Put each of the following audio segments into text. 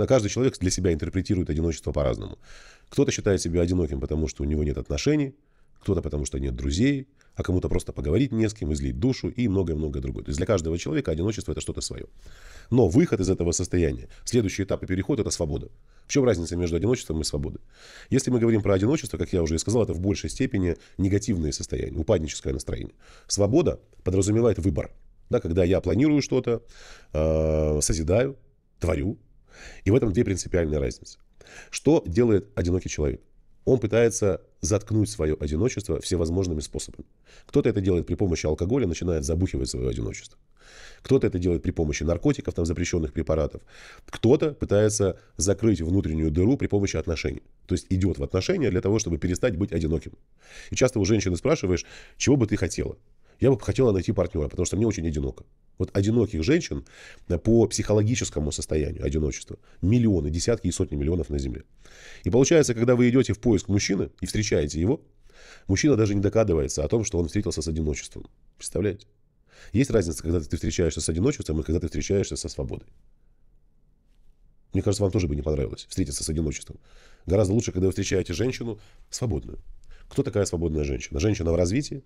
На каждый человек для себя интерпретирует одиночество по-разному. Кто-то считает себя одиноким, потому что у него нет отношений, кто-то потому что нет друзей, а кому-то просто поговорить не с кем, излить душу и многое-многое другое. То есть для каждого человека одиночество – это что-то свое. Но выход из этого состояния, следующий этап и переход – это свобода. В чем разница между одиночеством и свободой? Если мы говорим про одиночество, как я уже и сказал, это в большей степени негативные состояния, упадническое настроение. Свобода подразумевает выбор. Да, когда я планирую что-то, э, созидаю, творю, и в этом две принципиальные разницы. Что делает одинокий человек? Он пытается заткнуть свое одиночество всевозможными способами. Кто-то это делает при помощи алкоголя, начинает забухивать свое одиночество. Кто-то это делает при помощи наркотиков, там запрещенных препаратов. Кто-то пытается закрыть внутреннюю дыру при помощи отношений. То есть идет в отношения для того, чтобы перестать быть одиноким. И часто у женщины спрашиваешь, чего бы ты хотела? Я бы хотела найти партнера, потому что мне очень одиноко. Вот одиноких женщин по психологическому состоянию одиночества миллионы, десятки и сотни миллионов на Земле. И получается, когда вы идете в поиск мужчины и встречаете его, мужчина даже не догадывается о том, что он встретился с одиночеством. Представляете? Есть разница, когда ты встречаешься с одиночеством и когда ты встречаешься со свободой. Мне кажется, вам тоже бы не понравилось встретиться с одиночеством. Гораздо лучше, когда вы встречаете женщину свободную. Кто такая свободная женщина? Женщина в развитии,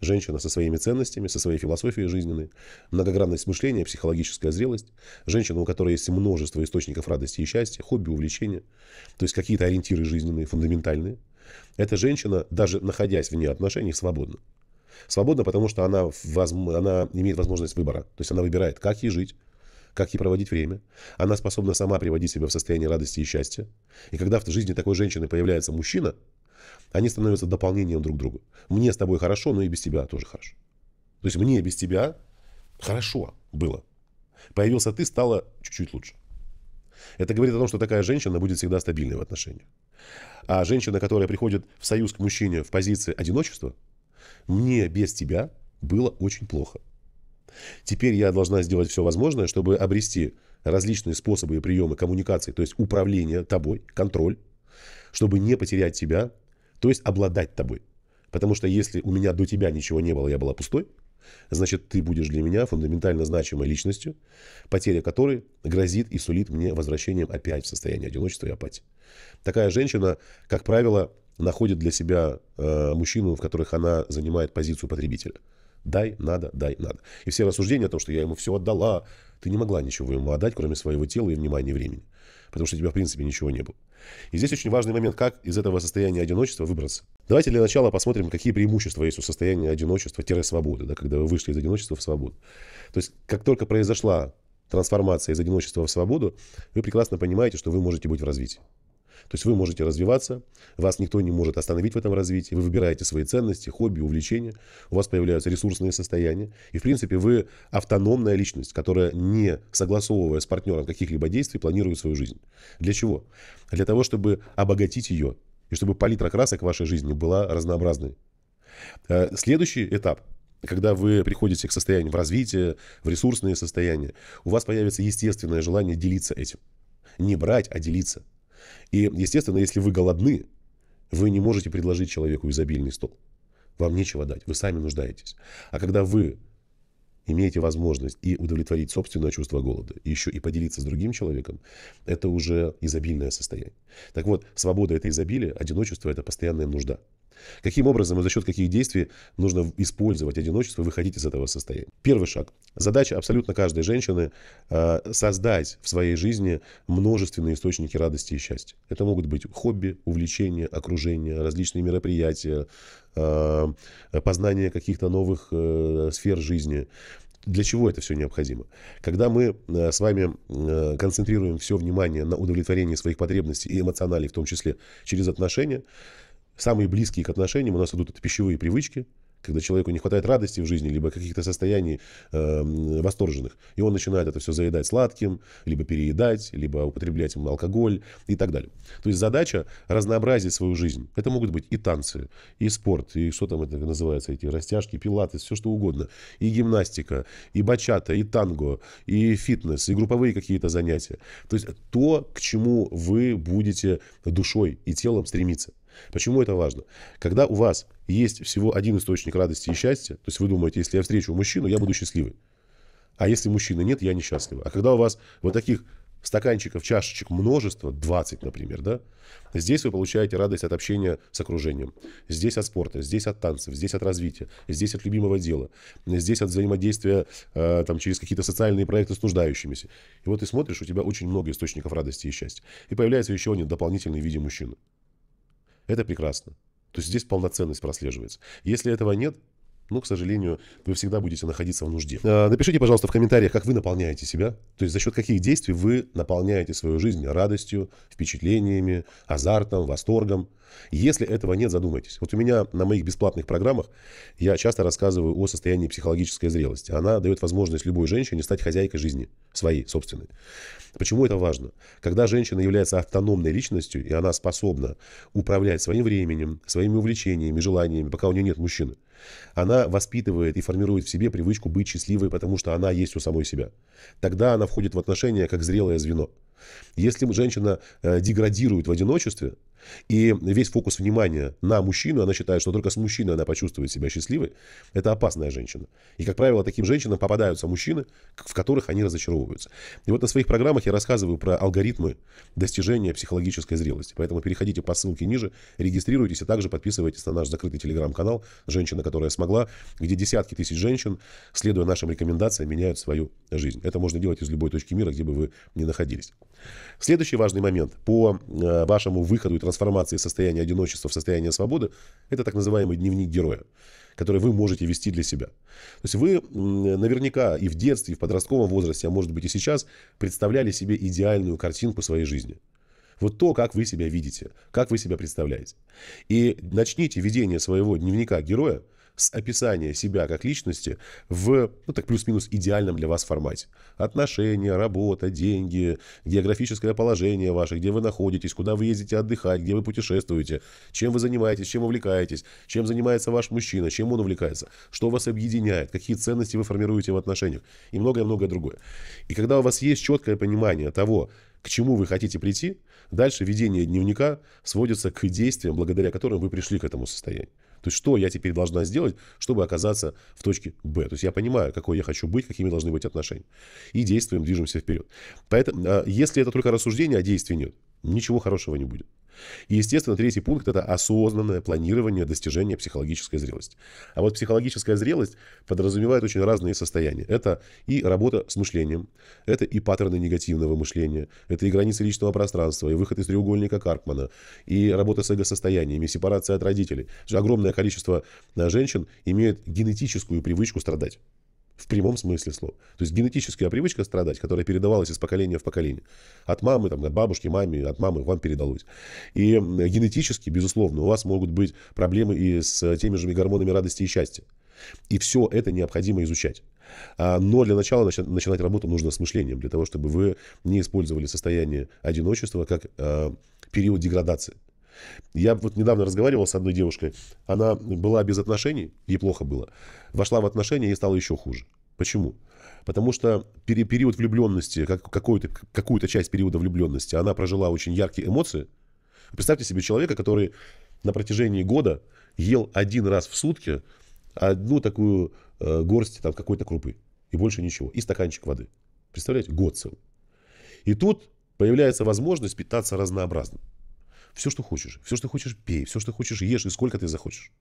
женщина со своими ценностями, со своей философией жизненной, многогранность мышления, психологическая зрелость, женщина, у которой есть множество источников радости и счастья, хобби, увлечения, то есть какие-то ориентиры жизненные, фундаментальные. Эта женщина, даже находясь вне отношений, свободна. Свободна, потому что она, воз... она имеет возможность выбора. То есть она выбирает, как ей жить, как ей проводить время. Она способна сама приводить себя в состояние радости и счастья. И когда в жизни такой женщины появляется мужчина, они становятся дополнением друг к другу. Мне с тобой хорошо, но и без тебя тоже хорошо. То есть мне без тебя хорошо было. Появился ты, стало чуть-чуть лучше. Это говорит о том, что такая женщина будет всегда стабильной в отношениях. А женщина, которая приходит в союз к мужчине в позиции одиночества, мне без тебя было очень плохо. Теперь я должна сделать все возможное, чтобы обрести различные способы и приемы коммуникации, то есть управление тобой, контроль, чтобы не потерять тебя то есть обладать тобой. Потому что если у меня до тебя ничего не было, я была пустой, значит, ты будешь для меня фундаментально значимой личностью, потеря которой грозит и сулит мне возвращением опять в состояние одиночества и апатии. Такая женщина, как правило, находит для себя э, мужчину, в которых она занимает позицию потребителя. Дай, надо, дай, надо. И все рассуждения о том, что я ему все отдала, ты не могла ничего ему отдать, кроме своего тела и внимания и времени. Потому что у тебя, в принципе, ничего не было. И здесь очень важный момент, как из этого состояния одиночества выбраться. Давайте для начала посмотрим, какие преимущества есть у состояния одиночества-свободы, да, когда вы вышли из одиночества в свободу. То есть, как только произошла трансформация из одиночества в свободу, вы прекрасно понимаете, что вы можете быть в развитии. То есть вы можете развиваться, вас никто не может остановить в этом развитии, вы выбираете свои ценности, хобби, увлечения, у вас появляются ресурсные состояния, и, в принципе, вы автономная личность, которая, не согласовывая с партнером каких-либо действий, планирует свою жизнь. Для чего? Для того, чтобы обогатить ее, и чтобы палитра красок вашей жизни была разнообразной. Э, следующий этап когда вы приходите к состоянию в развитие, в ресурсное состояние, у вас появится естественное желание делиться этим. Не брать, а делиться. И, естественно, если вы голодны, вы не можете предложить человеку изобильный стол. Вам нечего дать, вы сами нуждаетесь. А когда вы имеете возможность и удовлетворить собственное чувство голода, и еще и поделиться с другим человеком, это уже изобильное состояние. Так вот, свобода – это изобилие, одиночество – это постоянная нужда. Каким образом и за счет каких действий нужно использовать одиночество, выходить из этого состояния? Первый шаг. Задача абсолютно каждой женщины э, создать в своей жизни множественные источники радости и счастья. Это могут быть хобби, увлечения, окружение, различные мероприятия, э, познание каких-то новых э, сфер жизни для чего это все необходимо? Когда мы с вами концентрируем все внимание на удовлетворении своих потребностей и эмоционалей, в том числе через отношения, Самые близкие к отношениям у нас идут это пищевые привычки, когда человеку не хватает радости в жизни, либо каких-то состояний э, восторженных. И он начинает это все заедать сладким, либо переедать, либо употреблять ему алкоголь и так далее. То есть задача разнообразить свою жизнь. Это могут быть и танцы, и спорт, и что там это называется, эти растяжки, пилаты, все что угодно. И гимнастика, и бачата, и танго, и фитнес, и групповые какие-то занятия. То есть то, к чему вы будете душой и телом стремиться. Почему это важно? Когда у вас есть всего один источник радости и счастья, то есть вы думаете, если я встречу мужчину, я буду счастливый. А если мужчины нет, я несчастлива. А когда у вас вот таких стаканчиков, чашечек множество, 20, например, да, здесь вы получаете радость от общения с окружением, здесь от спорта, здесь от танцев, здесь от развития, здесь от любимого дела, здесь от взаимодействия э, там, через какие-то социальные проекты с нуждающимися. И вот ты смотришь, у тебя очень много источников радости и счастья. И появляется еще один дополнительный в виде мужчины. Это прекрасно. То есть здесь полноценность прослеживается. Если этого нет, но, к сожалению, вы всегда будете находиться в нужде. А, напишите, пожалуйста, в комментариях, как вы наполняете себя, то есть за счет каких действий вы наполняете свою жизнь радостью, впечатлениями, азартом, восторгом. Если этого нет, задумайтесь. Вот у меня на моих бесплатных программах я часто рассказываю о состоянии психологической зрелости. Она дает возможность любой женщине стать хозяйкой жизни своей, собственной. Почему это важно? Когда женщина является автономной личностью, и она способна управлять своим временем, своими увлечениями, желаниями, пока у нее нет мужчины, она воспитывает и формирует в себе привычку быть счастливой, потому что она есть у самой себя. Тогда она входит в отношения как зрелое звено. Если женщина э, деградирует в одиночестве, и весь фокус внимания на мужчину, она считает, что только с мужчиной она почувствует себя счастливой, это опасная женщина. И, как правило, таким женщинам попадаются мужчины, в которых они разочаровываются. И вот на своих программах я рассказываю про алгоритмы достижения психологической зрелости. Поэтому переходите по ссылке ниже, регистрируйтесь, а также подписывайтесь на наш закрытый телеграм-канал «Женщина, которая смогла», где десятки тысяч женщин, следуя нашим рекомендациям, меняют свою жизнь. Это можно делать из любой точки мира, где бы вы ни находились. Следующий важный момент по э, вашему выходу и трансформации состояния одиночества в состояние свободы, это так называемый дневник героя, который вы можете вести для себя. То есть вы наверняка и в детстве, и в подростковом возрасте, а может быть и сейчас, представляли себе идеальную картинку своей жизни. Вот то, как вы себя видите, как вы себя представляете. И начните ведение своего дневника героя с описания себя как личности в, ну так плюс-минус, идеальном для вас формате. Отношения, работа, деньги, географическое положение ваше, где вы находитесь, куда вы ездите отдыхать, где вы путешествуете, чем вы занимаетесь, чем увлекаетесь, чем занимается ваш мужчина, чем он увлекается, что вас объединяет, какие ценности вы формируете в отношениях и многое-многое другое. И когда у вас есть четкое понимание того, к чему вы хотите прийти, дальше ведение дневника сводится к действиям, благодаря которым вы пришли к этому состоянию. То есть, что я теперь должна сделать, чтобы оказаться в точке Б. То есть, я понимаю, какой я хочу быть, какими должны быть отношения. И действуем, движемся вперед. Поэтому, а, если это только рассуждение, а действий нет, ничего хорошего не будет. И, естественно, третий пункт – это осознанное планирование достижения психологической зрелости. А вот психологическая зрелость подразумевает очень разные состояния. Это и работа с мышлением, это и паттерны негативного мышления, это и границы личного пространства, и выход из треугольника Карпмана, и работа с эго-состояниями, сепарация от родителей. Огромное количество а, женщин имеют генетическую привычку страдать. В прямом смысле слова. То есть генетическая привычка страдать, которая передавалась из поколения в поколение. От мамы, там, от бабушки, маме, от мамы вам передалось. И генетически, безусловно, у вас могут быть проблемы и с теми же гормонами радости и счастья. И все это необходимо изучать. А, но для начала начинать работу нужно с мышлением, для того, чтобы вы не использовали состояние одиночества как а, период деградации. Я вот недавно разговаривал с одной девушкой. Она была без отношений, ей плохо было. Вошла в отношения ей стало еще хуже. Почему? Потому что период влюбленности, как, какую-то, какую-то часть периода влюбленности, она прожила очень яркие эмоции. Представьте себе человека, который на протяжении года ел один раз в сутки одну такую э, горсть там, какой-то крупы и больше ничего. И стаканчик воды. Представляете? Год целый. И тут появляется возможность питаться разнообразно. Все, что хочешь. Все, что хочешь, пей. Все, что хочешь, ешь. И сколько ты захочешь.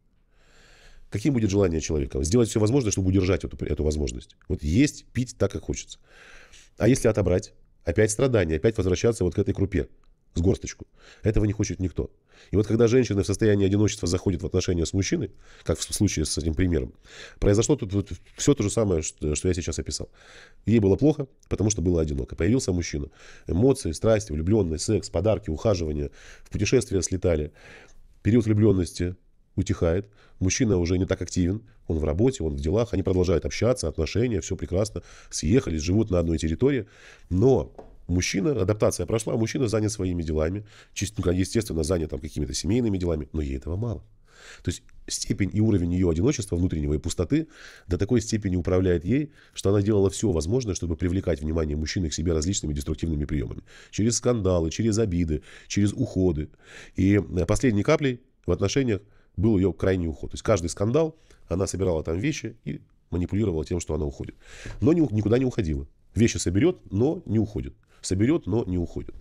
Каким будет желание человека? Сделать все возможное, чтобы удержать эту, эту возможность. Вот есть, пить так, как хочется. А если отобрать? Опять страдания, опять возвращаться вот к этой крупе с горсточку. Этого не хочет никто. И вот когда женщина в состоянии одиночества заходит в отношения с мужчиной, как в случае с этим примером, произошло тут, тут все то же самое, что, что я сейчас описал. Ей было плохо, потому что было одиноко. Появился мужчина. Эмоции, страсти, влюбленность, секс, подарки, ухаживание. В путешествия слетали. Период влюбленности утихает. Мужчина уже не так активен. Он в работе, он в делах. Они продолжают общаться, отношения, все прекрасно. Съехались, живут на одной территории. Но мужчина, адаптация прошла, мужчина занят своими делами, ну, естественно, занят там какими-то семейными делами, но ей этого мало. То есть степень и уровень ее одиночества, внутреннего и пустоты до такой степени управляет ей, что она делала все возможное, чтобы привлекать внимание мужчины к себе различными деструктивными приемами. Через скандалы, через обиды, через уходы. И э, последней каплей в отношениях был ее крайний уход. То есть каждый скандал, она собирала там вещи и манипулировала тем, что она уходит. Но никуда не уходила. Вещи соберет, но не уходит. Соберет, но не уходит.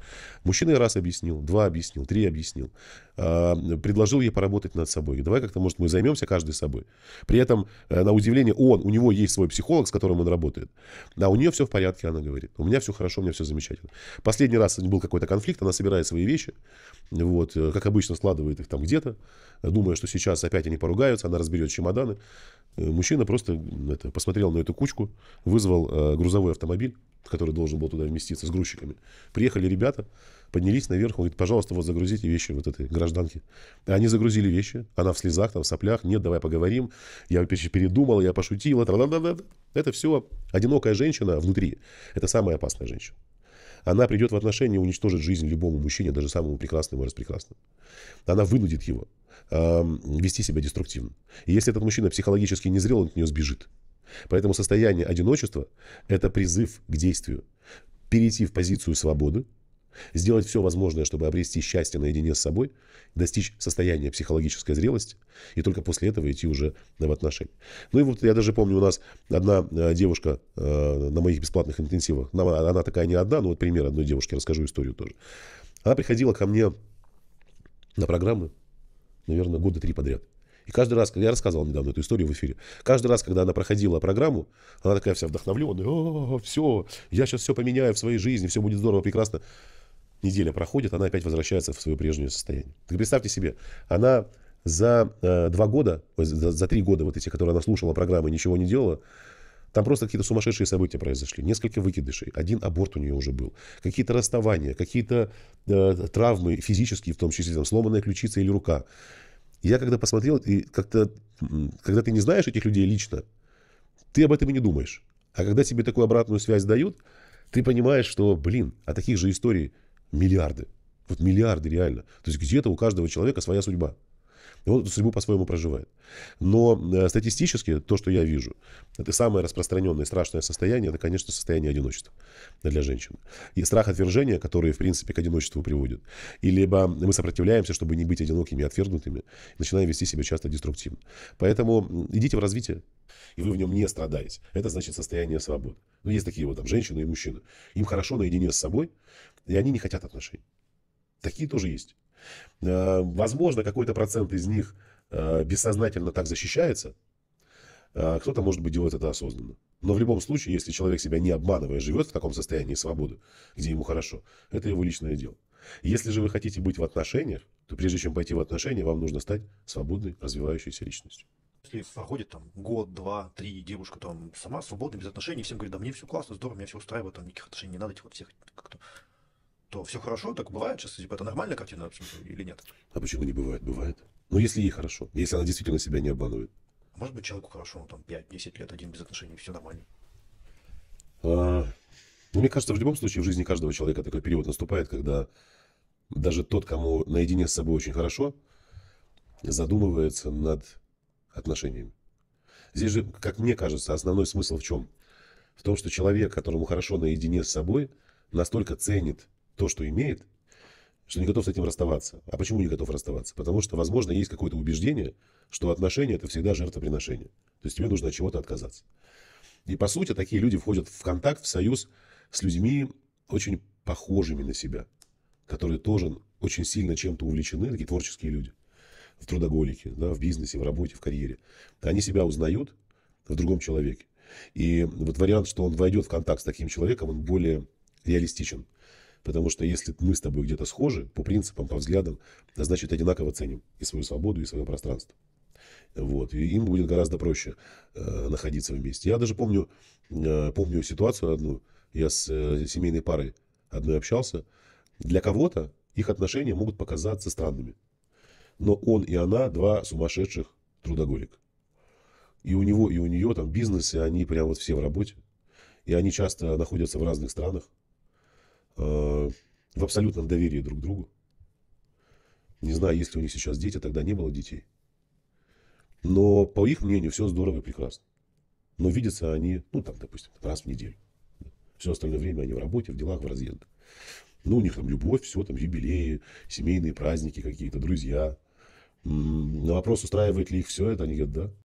Мужчина раз объяснил, два объяснил, три объяснил. А, предложил ей поработать над собой. Давай как-то, может, мы займемся каждой собой. При этом, э, на удивление, он, у него есть свой психолог, с которым он работает. А у нее все в порядке, она говорит. У меня все хорошо, у меня все замечательно. Последний раз был какой-то конфликт, она собирает свои вещи. Вот, э, как обычно, складывает их там где-то, думая, что сейчас опять они поругаются, она разберет чемоданы. Э, мужчина просто это, посмотрел на эту кучку, вызвал э, грузовой автомобиль, который должен был туда вместиться с грузчиками. Приехали ребята, поднялись наверх, он говорит, пожалуйста, вот загрузите вещи вот этой гражданки. И они загрузили вещи, она в слезах, там, в соплях, нет, давай поговорим, я передумал, я пошутил, это все одинокая женщина внутри, это самая опасная женщина. Она придет в отношения уничтожит жизнь любому мужчине, даже самому прекрасному и распрекрасному. Она вынудит его э, вести себя деструктивно. И если этот мужчина психологически не зрел, он от нее сбежит. Поэтому состояние одиночества – это призыв к действию. Перейти в позицию свободы, сделать все возможное, чтобы обрести счастье наедине с собой, достичь состояния психологической зрелости, и только после этого идти уже в отношения. Ну и вот я даже помню, у нас одна э, девушка э, на моих бесплатных интенсивах, а, она такая не одна, но вот пример одной девушки, расскажу историю тоже. Она приходила ко мне на программы, наверное, года три подряд. И каждый раз, когда я рассказывал недавно эту историю в эфире, каждый раз, когда она проходила программу, она такая вся вдохновленная, О, все, я сейчас все поменяю в своей жизни, все будет здорово, прекрасно. Неделя проходит, она опять возвращается в свое прежнее состояние. Так представьте себе, она за э, два года, за, за три года вот эти, которые она слушала программы, ничего не делала, там просто какие-то сумасшедшие события произошли. Несколько выкидышей. Один аборт у нее уже был. Какие-то расставания, какие-то э, травмы физические, в том числе там, сломанная ключица или рука я когда посмотрел, и как-то, когда ты не знаешь этих людей лично, ты об этом и не думаешь. А когда тебе такую обратную связь дают, ты понимаешь, что, блин, а таких же историй миллиарды. Вот миллиарды реально. То есть где-то у каждого человека своя судьба. И он эту судьбу по-своему проживает. Но э, статистически то, что я вижу, это самое распространенное и страшное состояние, это, конечно, состояние одиночества для женщин. И страх отвержения, который, в принципе, к одиночеству приводит. И либо мы сопротивляемся, чтобы не быть одинокими отвергнутыми, начинаем вести себя часто деструктивно. Поэтому идите в развитие, и вы в нем не страдаете. Это значит состояние свободы. Ну, есть такие вот там женщины и мужчины. Им хорошо наедине с собой, и они не хотят отношений. Такие тоже есть. Э, возможно, какой-то процент из них э, бессознательно так защищается. Э, кто-то, может быть, делает это осознанно. Но в любом случае, если человек себя не обманывая живет в таком состоянии свободы, где ему хорошо, это его личное дело. Если же вы хотите быть в отношениях, то прежде чем пойти в отношения, вам нужно стать свободной, развивающейся личностью. Если проходит там год, два, три, девушка там сама свободна, без отношений, всем говорит, да мне все классно, здорово, меня все устраивает, там никаких отношений не надо, этих типа, вот всех как-то то все хорошо, так бывает сейчас, типа, это нормальная картина или нет? А почему не бывает? Бывает. Ну, если ей хорошо, если она действительно себя не обманывает. Может быть, человеку хорошо, он ну, там 5-10 лет один без отношений, все нормально. А, ну, мне кажется, в любом случае в жизни каждого человека такой период наступает, когда даже тот, кому наедине с собой очень хорошо, задумывается над отношениями. Здесь же, как мне кажется, основной смысл в чем? В том, что человек, которому хорошо наедине с собой, настолько ценит то, что имеет, что не готов с этим расставаться. А почему не готов расставаться? Потому что, возможно, есть какое-то убеждение, что отношения – это всегда жертвоприношение. То есть тебе нужно от чего-то отказаться. И, по сути, такие люди входят в контакт, в союз с людьми очень похожими на себя, которые тоже очень сильно чем-то увлечены, такие творческие люди, в трудоголике, да, в бизнесе, в работе, в карьере. Они себя узнают в другом человеке. И вот вариант, что он войдет в контакт с таким человеком, он более реалистичен. Потому что если мы с тобой где-то схожи по принципам, по взглядам, а значит одинаково ценим и свою свободу, и свое пространство. Вот. И им будет гораздо проще э, находиться вместе. Я даже помню, э, помню ситуацию одну. Я с э, семейной парой одной общался. Для кого-то их отношения могут показаться странными. Но он и она два сумасшедших трудоголик. И у него, и у нее там бизнесы, они прям вот все в работе. И они часто находятся в разных странах. Э, в абсолютном доверии друг к другу. Не знаю, есть ли у них сейчас дети, тогда не было детей. Но по их мнению все здорово и прекрасно. Но видятся они, ну там, допустим, раз в неделю. Все остальное время они в работе, в делах, в разъездах. Ну, у них там любовь, все, там юбилеи, семейные праздники какие-то, друзья. На вопрос, устраивает ли их все это, они говорят, да.